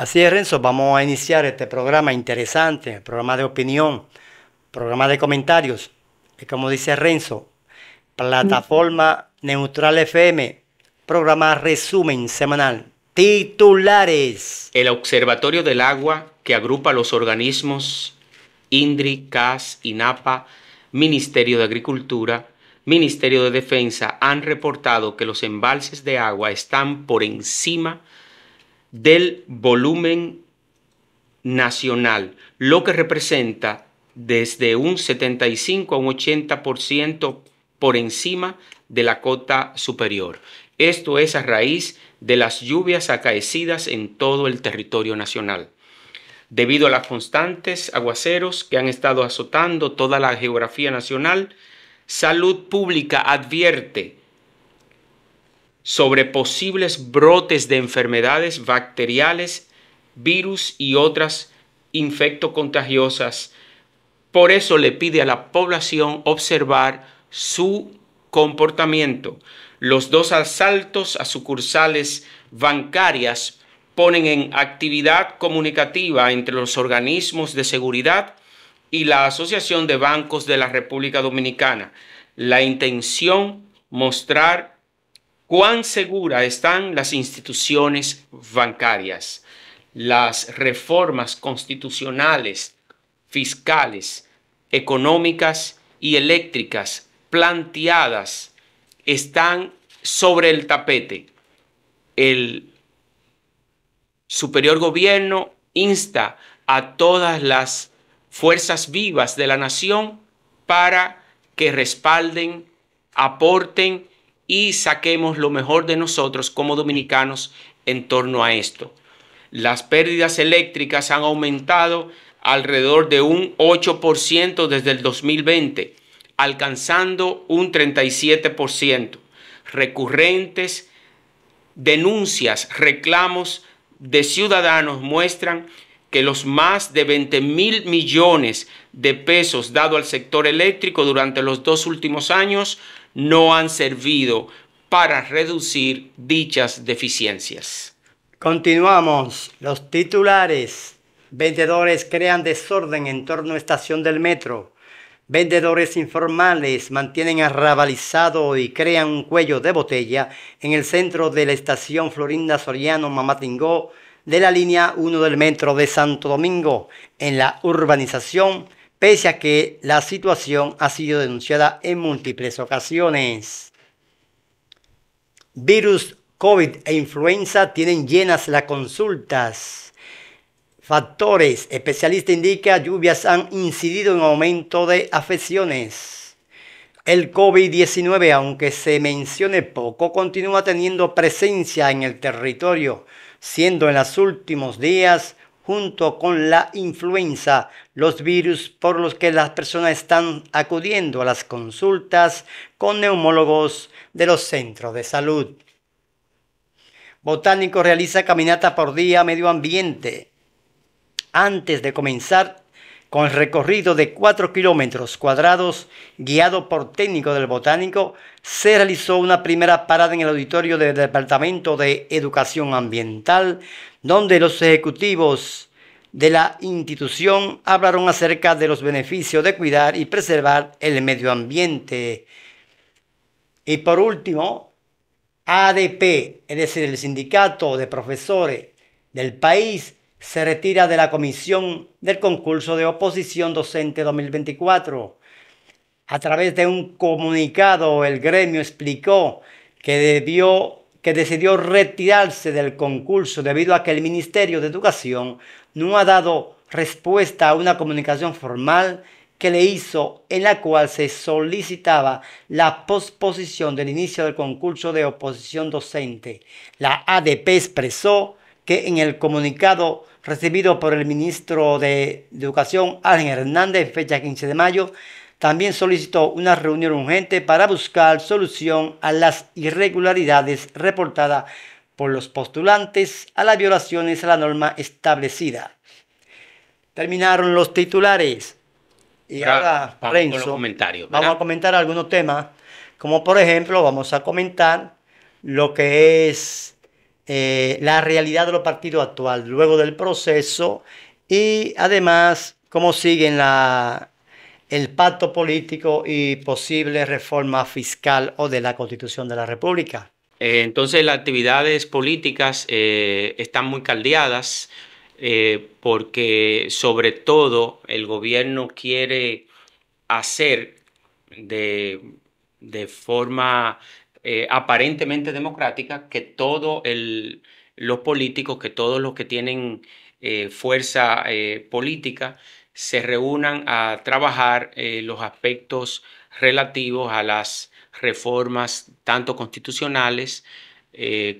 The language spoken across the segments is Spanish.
Así es, Renzo, vamos a iniciar este programa interesante, programa de opinión, programa de comentarios. Y como dice Renzo, plataforma Neutral FM, programa resumen semanal. Titulares. El Observatorio del Agua, que agrupa los organismos INDRI, CAS, INAPA, Ministerio de Agricultura, Ministerio de Defensa, han reportado que los embalses de agua están por encima de del volumen nacional, lo que representa desde un 75 a un 80% por encima de la cota superior. Esto es a raíz de las lluvias acaecidas en todo el territorio nacional. Debido a las constantes aguaceros que han estado azotando toda la geografía nacional, Salud Pública advierte sobre posibles brotes de enfermedades bacteriales, virus y otras contagiosas, Por eso le pide a la población observar su comportamiento. Los dos asaltos a sucursales bancarias ponen en actividad comunicativa entre los organismos de seguridad y la Asociación de Bancos de la República Dominicana. La intención, mostrar cuán seguras están las instituciones bancarias, las reformas constitucionales, fiscales, económicas y eléctricas planteadas están sobre el tapete. El superior gobierno insta a todas las fuerzas vivas de la nación para que respalden, aporten y saquemos lo mejor de nosotros como dominicanos en torno a esto. Las pérdidas eléctricas han aumentado alrededor de un 8% desde el 2020, alcanzando un 37%. Recurrentes denuncias, reclamos de ciudadanos muestran que los más de 20 mil millones de pesos dado al sector eléctrico durante los dos últimos años no han servido para reducir dichas deficiencias. Continuamos. Los titulares. Vendedores crean desorden en torno a estación del metro. Vendedores informales mantienen arrabalizado y crean un cuello de botella en el centro de la estación Florinda Soriano Mamatingo de la línea 1 del metro de Santo Domingo, en la urbanización pese a que la situación ha sido denunciada en múltiples ocasiones. Virus COVID e influenza tienen llenas las consultas. Factores. Especialista indica lluvias han incidido en aumento de afecciones. El COVID-19, aunque se mencione poco, continúa teniendo presencia en el territorio, siendo en los últimos días junto con la influenza, los virus por los que las personas están acudiendo a las consultas con neumólogos de los centros de salud. Botánico realiza caminata por día medio ambiente. Antes de comenzar con recorrido de 4 kilómetros cuadrados, guiado por técnico del botánico, se realizó una primera parada en el auditorio del Departamento de Educación Ambiental, donde los ejecutivos de la institución hablaron acerca de los beneficios de cuidar y preservar el medio ambiente. Y por último, ADP, es decir, el sindicato de profesores del país, se retira de la comisión del concurso de oposición docente 2024. A través de un comunicado, el gremio explicó que, que decidió retirarse del concurso debido a que el Ministerio de Educación no ha dado respuesta a una comunicación formal que le hizo en la cual se solicitaba la posposición del inicio del concurso de oposición docente. La ADP expresó que en el comunicado recibido por el ministro de Educación Ángel Hernández, fecha 15 de mayo, también solicitó una reunión urgente para buscar solución a las irregularidades reportadas por los postulantes a las violaciones a la norma establecida. Terminaron los titulares. Y ahora, vamos, Renzo, vamos a comentar algunos temas, como por ejemplo, vamos a comentar lo que es eh, la realidad de los partidos actuales luego del proceso y además cómo siguen la, el pacto político y posible reforma fiscal o de la constitución de la República. Eh, entonces las actividades políticas eh, están muy caldeadas porque sobre todo el gobierno quiere hacer de, de forma eh, aparentemente democrática, que todos los políticos, que todos los que tienen eh, fuerza eh, política, se reúnan a trabajar los aspectos relativos a las reformas tanto constitucionales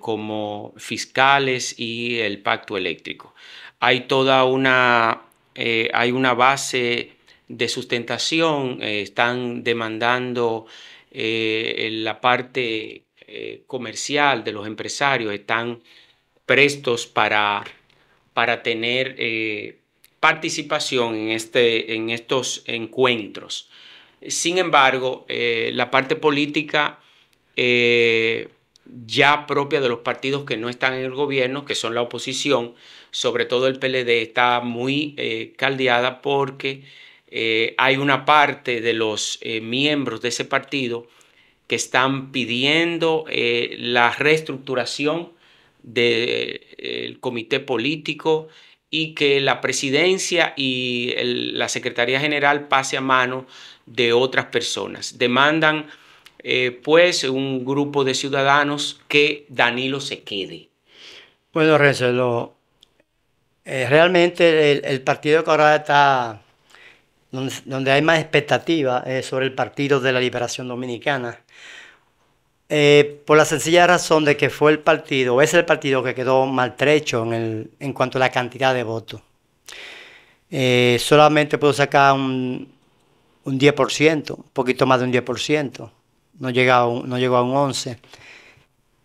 como fiscales y el pacto eléctrico. Hay toda una, hay una base de sustentación, están demandando eh, la parte eh, comercial de los empresarios están prestos para, para tener eh, participación en, este, en estos encuentros. Sin embargo, la parte política ya propia de los partidos que no están en el gobierno, que son la oposición, sobre todo el PLD, está muy caldeada porque eh, hay una parte de los eh, miembros de ese partido que están pidiendo eh, la reestructuración del comité político y que la presidencia y la Secretaría General pase a mano de otras personas. Demandan pues un grupo de ciudadanos que Danilo se quede. Bueno, Renzo, realmente el, el partido que ahora está donde, hay más expectativa eh, sobre el Partido de la Liberación Dominicana. Eh, por la sencilla razón de que fue el partido, es el partido que quedó maltrecho en, en cuanto a la cantidad de votos. Eh, solamente pudo sacar un, 10%, un poquito más de un 10%, no, no llegó a un 11%.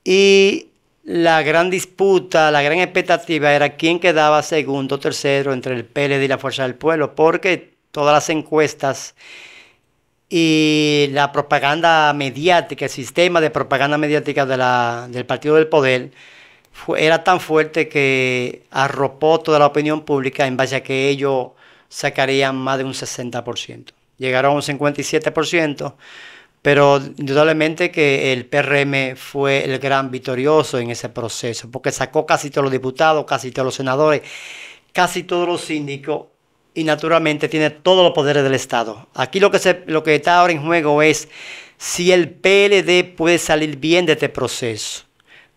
Y la gran disputa, la gran expectativa era quién quedaba segundo, tercero entre el PLD y la Fuerza del Pueblo, porque todas las encuestas y la propaganda mediática, el sistema de propaganda mediática del Partido del Poder era tan fuerte que arropó toda la opinión pública en base a que ellos sacarían más de un 60%. Llegaron a un 57%, pero indudablemente que el PRM fue el gran victorioso en ese proceso, porque sacó casi todos los diputados, casi todos los senadores, casi todos los síndicos y naturalmente tiene todos los poderes del Estado. Aquí lo que, se, lo que está ahora en juego es si el PLD puede salir bien de este proceso.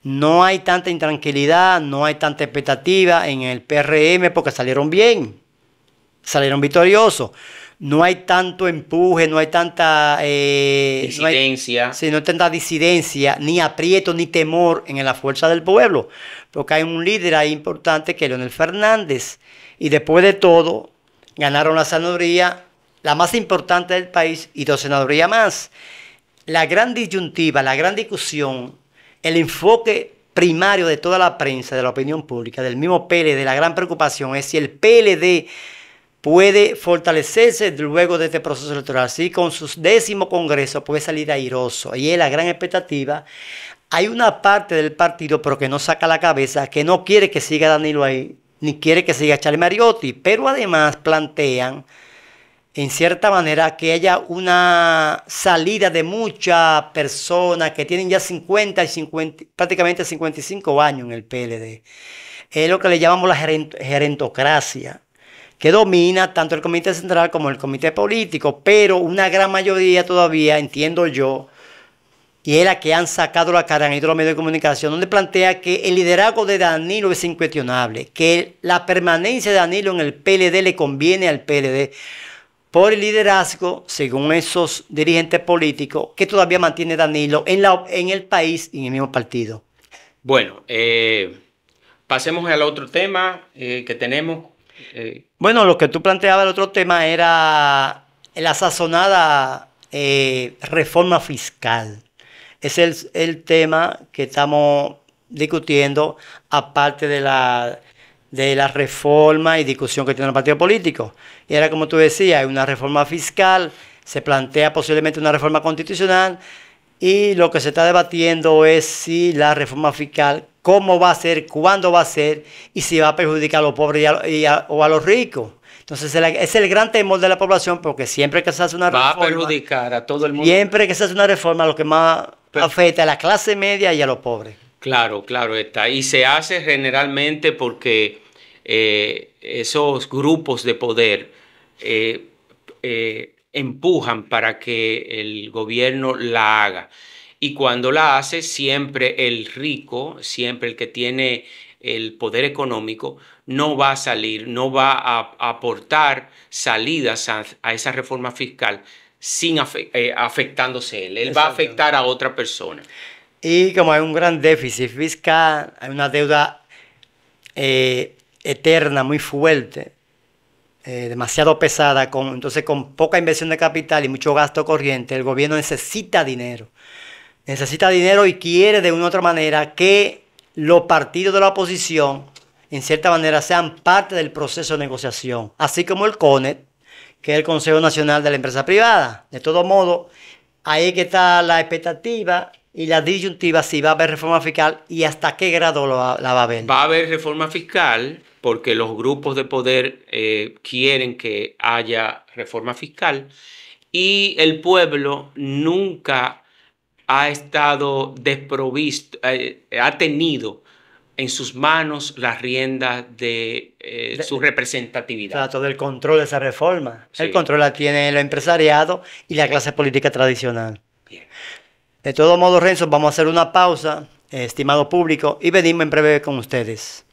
No hay tanta intranquilidad, no hay tanta expectativa en el PRM porque salieron bien, salieron victoriosos. No hay tanto empuje, no hay tanta... Eh, disidencia. No no hay tanta disidencia, ni aprieto, ni temor en la fuerza del pueblo. Porque hay un líder ahí importante que es Leonel Fernández. Y después de todo, Ganaron la senaduría, la más importante del país, y dos senadurías más. La gran disyuntiva, la gran discusión, el enfoque primario de toda la prensa, de la opinión pública, del mismo PLD, la gran preocupación es si el PLD puede fortalecerse luego de este proceso electoral. Si con su décimo Congreso puede salir airoso. Y es la gran expectativa. Hay una parte del partido, pero que no saca la cabeza, que no quiere que siga Danilo ahí, ni quiere que siga Charlie Mariotti, pero además plantean en cierta manera que haya una salida de muchas personas que tienen ya 50 y 50, prácticamente 55 años en el PLD. Es lo que le llamamos la gerentocracia, que domina tanto el Comité Central como el Comité Político, pero una gran mayoría todavía, entiendo yo, y era que han sacado la cara en los medios de comunicación, donde plantea que el liderazgo de Danilo es incuestionable, que la permanencia de Danilo en el PLD le conviene al PLD por el liderazgo, según esos dirigentes políticos, que todavía mantiene Danilo en, la, en el país y en el mismo partido. Bueno, eh, pasemos al otro tema eh, que tenemos. Eh. Bueno, lo que tú planteabas, el otro tema era la sazonada reforma fiscal es el, tema que estamos discutiendo, aparte de la, de la reforma y discusión que tiene el partido político. Y era como tú decías, hay una reforma fiscal, se plantea posiblemente una reforma constitucional y lo que se está debatiendo es si la reforma fiscal, cómo va a ser, cuándo va a ser y si va a perjudicar a los pobres o a los ricos. Entonces es el gran temor de la población porque siempre que se hace una reforma... Va a perjudicar a todo el mundo. Siempre que se hace una reforma, lo que más afecta a la clase media y a los pobres. Claro, claro está. Y se hace generalmente porque eh, esos grupos de poder eh, eh, empujan para que el gobierno la haga. Y cuando la hace, siempre el rico, siempre el que tiene el poder económico, no va a salir, no va a aportar salidas a esa reforma fiscal, sin eh, afectándose él. Él va a afectar a otra persona. Y como hay un gran déficit fiscal, hay una deuda eh, eterna muy fuerte, eh, demasiado pesada, con, entonces con poca inversión de capital y mucho gasto corriente, el gobierno necesita dinero. Necesita dinero y quiere de una u otra manera que los partidos de la oposición, en cierta manera, sean parte del proceso de negociación. Así como el CONET, que es el Consejo Nacional de la Empresa Privada. De todo modo, ahí que está la expectativa y la disyuntiva si va a haber reforma fiscal y hasta qué grado la va a haber. Va a haber reforma fiscal porque los grupos de poder eh, quieren que haya reforma fiscal y el pueblo nunca ha estado desprovisto, eh, ha tenido en sus manos las riendas eh, de, su representatividad. Trato del control de esa reforma. El control la tiene el empresariado y la clase política tradicional. Bien. De todo modo, Renzo, vamos a hacer una pausa, estimado público, y venimos en breve con ustedes.